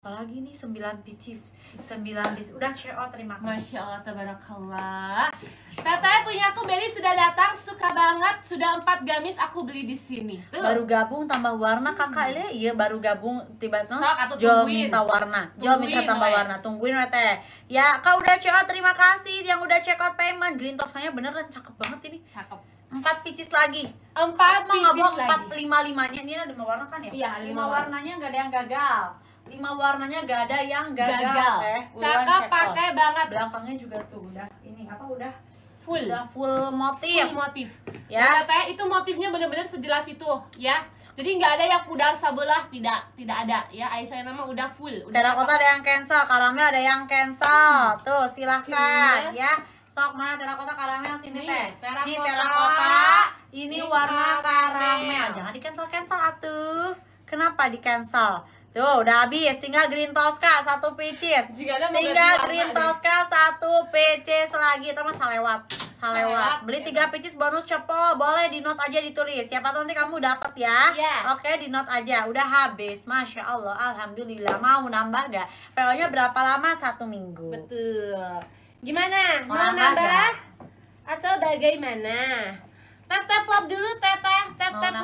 apalagi nih 9 pieces 9 pieces udah out oh, terima kasih Masya Allah tabarakallah Tata punya aku Berry sudah datang suka banget sudah empat gamis aku beli di sini Tuh. baru gabung tambah warna kakak hmm. iya, iya baru gabung tiba-tiba so, jual minta warna Jo minta tambah we. warna tungguin Rete ya kau udah out terima kasih yang udah check out payment green bener beneran cakep banget ini cakep empat picis lagi empat picis lagi empat lima limanya ini ada lima warna kan ya, ya lima, lima warnanya nggak ada yang gagal lima warnanya gak ada yang gagal, gagal. Eh. cakep pakai banget belakangnya juga tuh udah ini apa udah full udah full motif full motif ya teh itu motifnya bener-bener sejelas itu ya jadi nggak ada yang pudar sebelah tidak tidak ada ya Aisyah nama udah full udah terakota ada yang cancel karamel ada yang cancel hmm. tuh silahkan yes. ya sok mana terakota karamel sini teh di terakota ini, ini warna karamel. jangan di cancel cancel atuh kenapa di cancel Tuh, udah habis. Tinggal green tosca, satu peaches. Tinggal green tosca, satu peaches lagi. Itu mah salewat. Salewat. Beli iya tiga peaches bonus cepol. Boleh di note aja ditulis. Siapa tuh nanti kamu dapat ya. Yeah. Oke, di note aja. Udah habis. Masya Allah. Alhamdulillah. Mau nambah nggak? po berapa lama? Satu minggu. Betul. Gimana? Mau, Mau nambah? nambah? Atau bagaimana? Tap tap dulu, teteh. Tap tap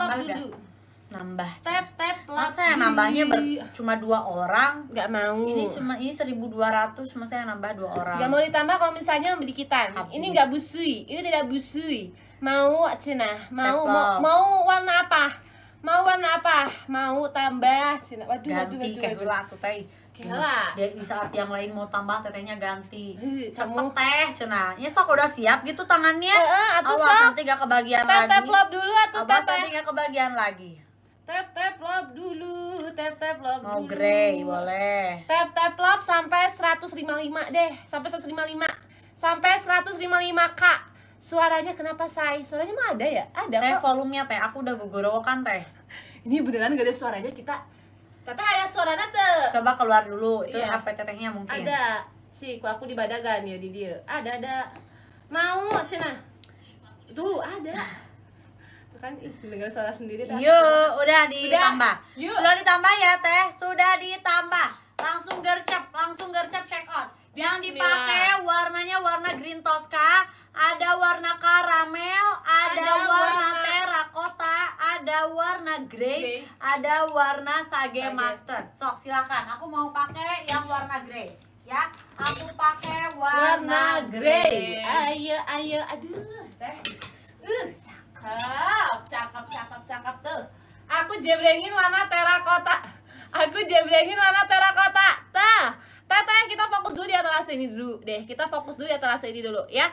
nambah tep tep lah saya nambahnya ber, cuma dua orang nggak mau ini cuma ini seribu dua ratus cuma saya nambah dua orang nggak mau ditambah kalau misalnya membeli kita ini nggak busui ini tidak busui mau cina mau mau, mau warna apa mau warna apa mau tambah cina waduh ganti, waduh waduh, waduh. Lah, tuh teh Gila. Dia di saat yang lain mau tambah tetehnya ganti. Cepet teh cina. Ya sok udah siap gitu tangannya. Heeh, atuh sok. nanti gak kebagian lagi. Tetep dulu atuh teteh. nanti gak kebagian lagi tap tap lop dulu tap tap lop mau oh, dulu. grey boleh tap tap lop sampai 155 deh sampai 155 sampai 155 kak suaranya kenapa say suaranya mah ada ya ada teh kok. volumenya teh aku udah kan teh ini beneran gak ada suaranya kita teteh ada suaranya tuh coba keluar dulu itu yeah. apa tetehnya mungkin ada sih aku di badagan ya di dia ada ada mau cina tuh ada kan ih dengar suara sendiri teh. Yuk, udah ditambah. Yuk. Sudah ditambah ya teh, sudah ditambah. Langsung gercep, langsung gercep check out. Yang dipakai warnanya warna green tosca, ada warna karamel, ada, ada warna, warna terakota, ada warna grey, okay. ada warna sage, sage mustard. Sok silakan, aku mau pakai yang warna grey ya. Aku pakai warna, warna grey. Ayo ayo aduh. Teh. Uh, Cakep, cakep, cakep, cakep tuh. Aku jebrengin warna terakota. Aku jebrengin warna terakota. Tuh. Teteh, kita fokus dulu di atas ini dulu deh. Kita fokus dulu di atas ini dulu ya.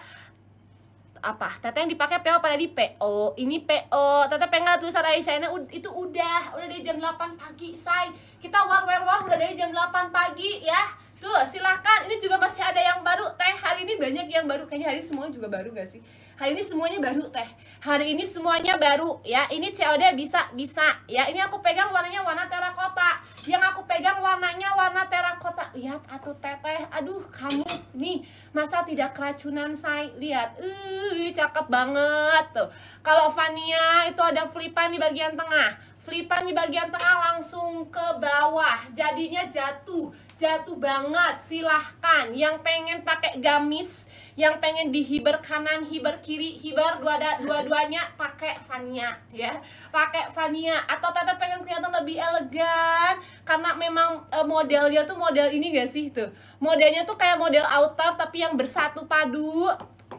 Apa? Teteh yang dipakai PO pada di PO. Ini PO. Teteh pengen tulisan Aisyah ini itu udah, udah dari jam 8 pagi, say. Kita war war war udah dari jam 8 pagi ya. Tuh, silahkan. Ini juga masih ada yang baru. Teh, hari ini banyak yang baru. Kayaknya hari ini semuanya juga baru gak sih? Hari ini semuanya baru teh. Hari ini semuanya baru ya. Ini COD bisa bisa ya. Ini aku pegang warnanya warna terakota. Yang aku pegang warnanya warna terakota. Lihat atau teteh. Aduh kamu nih masa tidak keracunan saya Lihat. Uh cakep banget tuh. Kalau Vania itu ada flipan di bagian tengah. Flipan di bagian tengah langsung ke bawah. Jadinya jatuh. Jatuh banget. Silahkan. Yang pengen pakai gamis. Yang pengen dihiber kanan, hiber kiri, hiber dua-duanya pakai Fania, ya. Pakai Fania. atau tetap pengen kelihatan lebih elegan karena memang e, modelnya tuh model ini gak sih tuh. Modelnya tuh kayak model outer tapi yang bersatu padu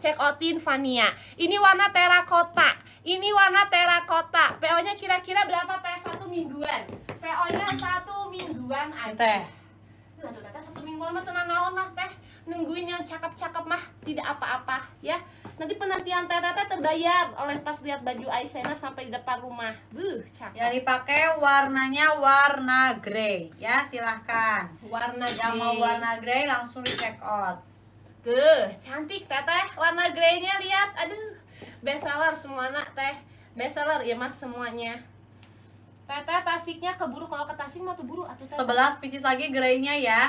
check outin Vania. Ini warna terakota. Ini warna terakota. PO-nya kira-kira berapa teh satu mingguan? PO-nya satu mingguan aja. Iya, teh. satu mingguan mah tenang naon lah teh. Nungguin yang cakep-cakep mah tidak apa-apa ya. Nanti penantian teh teh terbayar oleh pas lihat baju Aisena sampai di depan rumah. Buh, cakep. Yang dipakai warnanya warna grey ya, silahkan. Warna grey. Yang mau warna grey langsung check out. Tuh, cantik teteh. Warna greynya lihat. Aduh, seller semua nak teh. seller ya mas semuanya. Teteh tasiknya keburu kalau ke tasik mah tuh buru atau teteh. 11 pieces lagi greynya ya.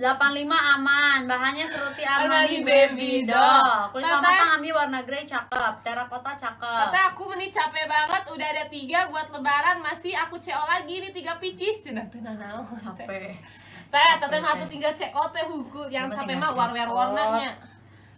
85 aman, bahannya seruti Armani Baby Doll Kulit sama tangambi warna grey cakep, terakota cakep Teteh aku menit capek banget, udah ada tiga buat lebaran Masih aku CO lagi, ini tiga picis Cenah tenang capek teh teteh tuh tinggal cek kote teh hugu yang capek mah warwer warnanya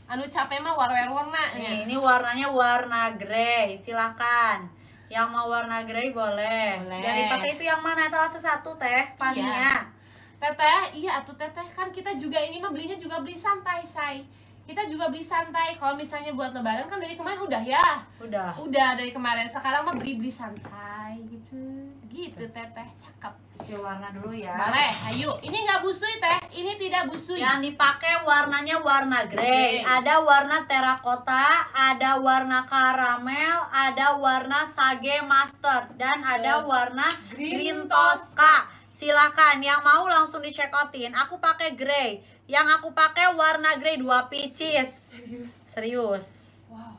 anu capek mah warwer warna nih, ini warnanya warna grey silakan yang mau warna grey boleh, boleh. dan itu yang mana itu terasa satu teh paninya iya. teteh iya atuh teteh kan kita juga ini mah belinya juga beli santai say kita juga beli santai kalau misalnya buat lebaran kan dari kemarin udah ya udah udah dari kemarin sekarang mah beli beli santai gitu gitu teteh cakep Sepi warna dulu ya boleh ayo ini nggak busui teh ini tidak busui yang dipakai warnanya warna grey okay. ada warna terakota ada warna karamel ada warna sage master dan ada warna green, green tosca silahkan yang mau langsung di check outin aku pakai grey yang aku pakai warna grey dua peaches. Serius. Serius. Wow.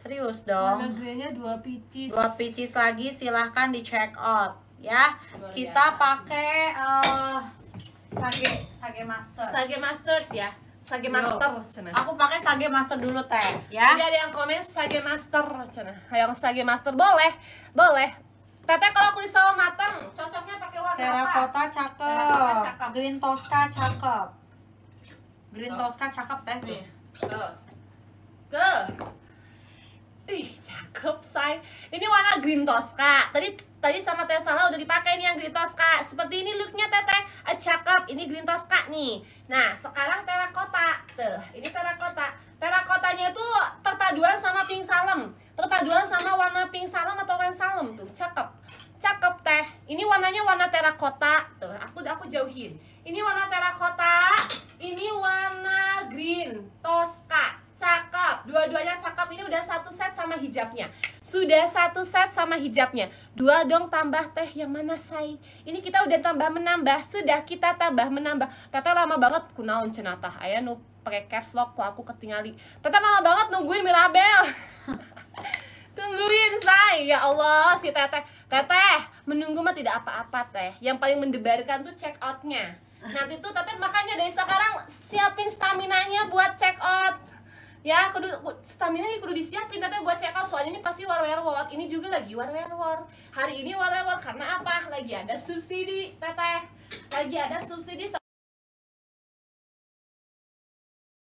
Serius dong. Warna greynya dua peaches. dua peaches lagi silahkan di check out ya. Luar Kita pakai uh, sage sage master. Sage master ya. Sage Master cina. Aku pakai Sage Master dulu teh, ya. Jadi ada yang komen Sage Master cina. Yang Sage Master boleh, boleh. Teteh kalau kulit sawo matang, cocoknya pakai warna Terakota apa? Terakota cakep. Green Tosca cakep. Green Tosca kan cakep teh nih, Ke. Ke. Ih, cakep, say. Ini warna Green Tosca. Tadi tadi sama Teh Salah udah dipakai nih yang Green Tosca. Seperti ini looknya Teteh. Eh, cakep. Ini Green Tosca nih. Nah, sekarang terakota. Tuh, ini terakota. Terakotanya tuh perpaduan sama pink salem. Perpaduan sama warna pink salem atau orange salem tuh. Cakep. Cakep, Teh. Ini warnanya warna terakota. Tuh, aku aku jauhin. Ini warna terakota. Ini warna green, Tosca. Cakep, dua-duanya cakep. Ini udah satu set sama hijabnya. Sudah satu set sama hijabnya. Dua dong tambah teh yang mana say? Ini kita udah tambah menambah, sudah kita tambah menambah. Tata lama banget kunaon cenatah. Ayah nu pakai caps lock aku ketinggalin. Tata lama banget nungguin Mirabel. Tungguin say, ya Allah si teteh. Teteh, menunggu mah tidak apa-apa teh. Yang paling mendebarkan tuh check outnya nanti tuh teteh makanya dari sekarang siapin stamina nya buat check out ya kudu stamina nya kudu disiapin tapi buat check out soalnya ini pasti war war war ini juga lagi war war war hari ini war war war karena apa lagi ada subsidi teteh lagi ada subsidi